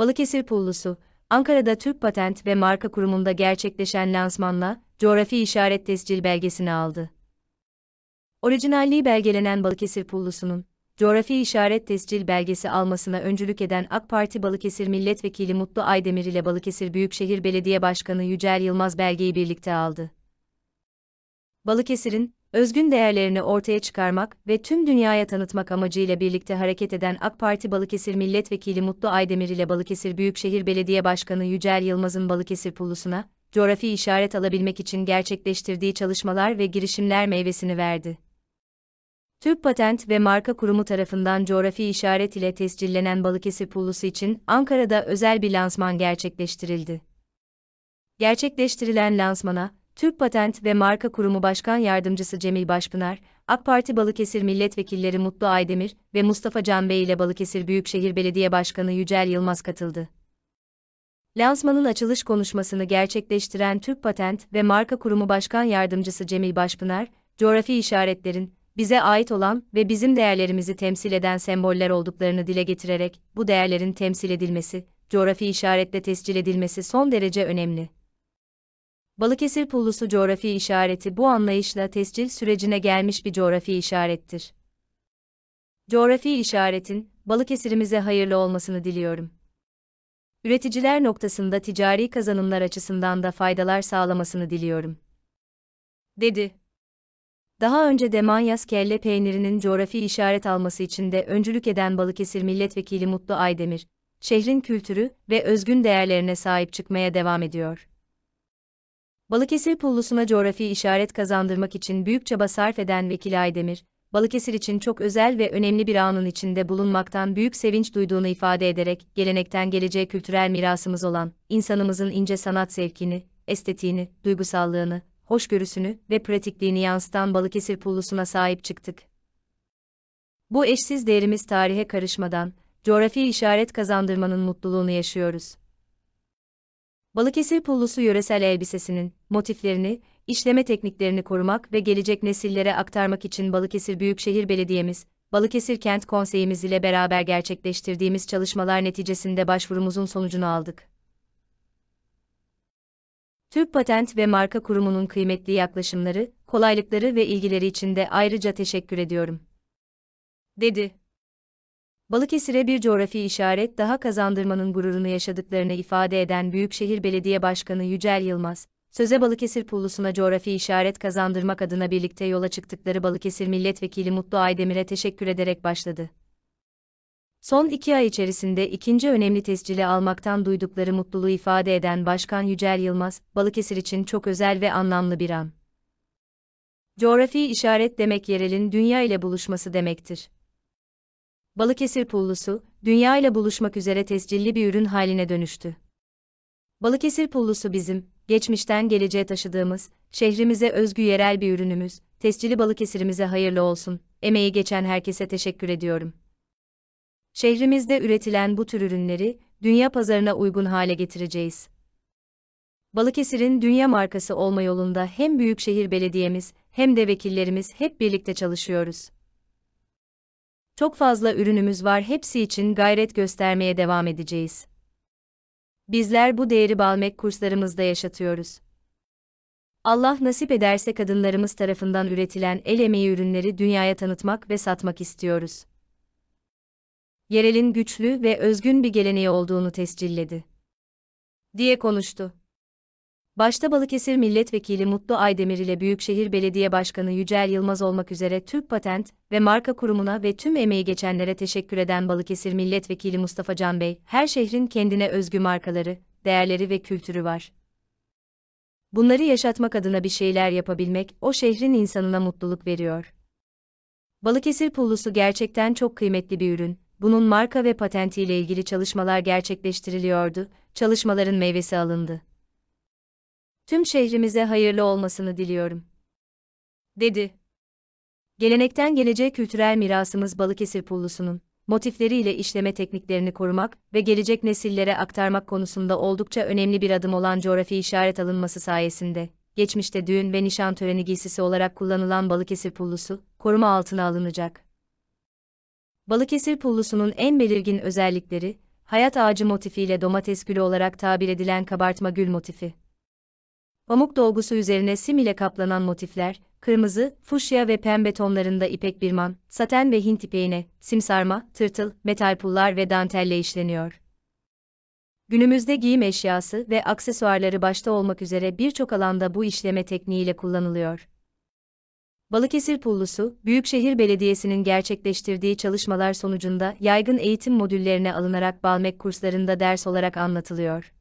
Balıkesir Pullusu, Ankara'da Türk Patent ve Marka Kurumu'nda gerçekleşen lansmanla coğrafi işaret tescil belgesini aldı. Orijinalliği belgelenen Balıkesir Pullusu'nun coğrafi işaret tescil belgesi almasına öncülük eden AK Parti Balıkesir Milletvekili Mutlu Aydemir ile Balıkesir Büyükşehir Belediye Başkanı Yücel Yılmaz belgeyi birlikte aldı. Balıkesir'in özgün değerlerini ortaya çıkarmak ve tüm dünyaya tanıtmak amacıyla birlikte hareket eden AK Parti Balıkesir Milletvekili Mutlu Aydemir ile Balıkesir Büyükşehir Belediye Başkanı Yücel Yılmaz'ın Balıkesir Pullusu'na, coğrafi işaret alabilmek için gerçekleştirdiği çalışmalar ve girişimler meyvesini verdi. Türk Patent ve Marka Kurumu tarafından coğrafi işaret ile tescillenen Balıkesir Pullusu için Ankara'da özel bir lansman gerçekleştirildi. Gerçekleştirilen lansmana, Türk Patent ve Marka Kurumu Başkan Yardımcısı Cemil Başpınar, AK Parti Balıkesir Milletvekilleri Mutlu Aydemir ve Mustafa Can Bey ile Balıkesir Büyükşehir Belediye Başkanı Yücel Yılmaz katıldı. Lansmanın açılış konuşmasını gerçekleştiren Türk Patent ve Marka Kurumu Başkan Yardımcısı Cemil Başpınar, coğrafi işaretlerin, bize ait olan ve bizim değerlerimizi temsil eden semboller olduklarını dile getirerek, bu değerlerin temsil edilmesi, coğrafi işaretle tescil edilmesi son derece önemli. Balıkesir Pullusu coğrafi işareti bu anlayışla tescil sürecine gelmiş bir coğrafi işarettir. Coğrafi işaretin, Balıkesir'imize hayırlı olmasını diliyorum. Üreticiler noktasında ticari kazanımlar açısından da faydalar sağlamasını diliyorum. Dedi. Daha önce Demanyas kelle peynirinin coğrafi işaret alması için de öncülük eden Balıkesir Milletvekili Mutlu Aydemir, şehrin kültürü ve özgün değerlerine sahip çıkmaya devam ediyor. Balıkesir Pullusuna coğrafi işaret kazandırmak için büyük çaba sarf eden Vekil Aydemir, Balıkesir için çok özel ve önemli bir anın içinde bulunmaktan büyük sevinç duyduğunu ifade ederek, gelenekten geleceğe kültürel mirasımız olan, insanımızın ince sanat sevkini, estetiğini, duygusallığını, hoşgörüsünü ve pratikliğini yansıtan Balıkesir Pullusuna sahip çıktık. Bu eşsiz değerimiz tarihe karışmadan, coğrafi işaret kazandırmanın mutluluğunu yaşıyoruz. Balıkesir pullusu yöresel elbisesinin motiflerini, işleme tekniklerini korumak ve gelecek nesillere aktarmak için Balıkesir Büyükşehir Belediye'miz, Balıkesir Kent Konseyimiz ile beraber gerçekleştirdiğimiz çalışmalar neticesinde başvurumuzun sonucunu aldık. Türk Patent ve Marka Kurumu'nun kıymetli yaklaşımları, kolaylıkları ve ilgileri için de ayrıca teşekkür ediyorum. dedi. Balıkesir'e bir coğrafi işaret daha kazandırmanın gururunu yaşadıklarını ifade eden Büyükşehir Belediye Başkanı Yücel Yılmaz, söze Balıkesir Pullusu'na coğrafi işaret kazandırmak adına birlikte yola çıktıkları Balıkesir Milletvekili Mutlu Aydemir'e teşekkür ederek başladı. Son iki ay içerisinde ikinci önemli tescili almaktan duydukları mutluluğu ifade eden Başkan Yücel Yılmaz, Balıkesir için çok özel ve anlamlı bir an. Coğrafi işaret demek yerelin dünya ile buluşması demektir. Balıkesir pullusu, dünya ile buluşmak üzere tescilli bir ürün haline dönüştü. Balıkesir pullusu bizim, geçmişten geleceğe taşıdığımız, şehrimize özgü yerel bir ürünümüz, tescilli Balıkesir'imize hayırlı olsun, emeği geçen herkese teşekkür ediyorum. Şehrimizde üretilen bu tür ürünleri, dünya pazarına uygun hale getireceğiz. Balıkesir'in dünya markası olma yolunda hem Büyükşehir Belediyemiz hem de vekillerimiz hep birlikte çalışıyoruz. Çok fazla ürünümüz var hepsi için gayret göstermeye devam edeceğiz. Bizler bu değeri Balmek kurslarımızda yaşatıyoruz. Allah nasip ederse kadınlarımız tarafından üretilen el emeği ürünleri dünyaya tanıtmak ve satmak istiyoruz. Yerel'in güçlü ve özgün bir geleneği olduğunu tescilledi. Diye konuştu başta Balıkesir Milletvekili Mutlu Aydemir ile Büyükşehir Belediye Başkanı Yücel Yılmaz olmak üzere Türk Patent ve Marka Kurumu'na ve tüm emeği geçenlere teşekkür eden Balıkesir Milletvekili Mustafa Can Bey, her şehrin kendine özgü markaları, değerleri ve kültürü var. Bunları yaşatmak adına bir şeyler yapabilmek, o şehrin insanına mutluluk veriyor. Balıkesir pullusu gerçekten çok kıymetli bir ürün, bunun marka ve ile ilgili çalışmalar gerçekleştiriliyordu, çalışmaların meyvesi alındı tüm şehrimize hayırlı olmasını diliyorum. Dedi. Gelenekten geleceğe kültürel mirasımız Balıkesir Pullusu'nun, motifleriyle işleme tekniklerini korumak ve gelecek nesillere aktarmak konusunda oldukça önemli bir adım olan coğrafi işaret alınması sayesinde, geçmişte düğün ve nişan töreni giysisi olarak kullanılan Balıkesir Pullusu, koruma altına alınacak. Balıkesir Pullusu'nun en belirgin özellikleri, hayat ağacı motifiyle domates gülü olarak tabir edilen kabartma gül motifi. Pamuk dolgusu üzerine sim ile kaplanan motifler, kırmızı, fuşya ve pembe tonlarında ipek birman, saten ve Hint ipeğine, sim sarma, tırtıl, metal pullar ve dantelle işleniyor. Günümüzde giyim eşyası ve aksesuarları başta olmak üzere birçok alanda bu işleme tekniğiyle kullanılıyor. Balıkesir Pullusu, Büyükşehir Belediyesi'nin gerçekleştirdiği çalışmalar sonucunda yaygın eğitim modüllerine alınarak Balmek kurslarında ders olarak anlatılıyor.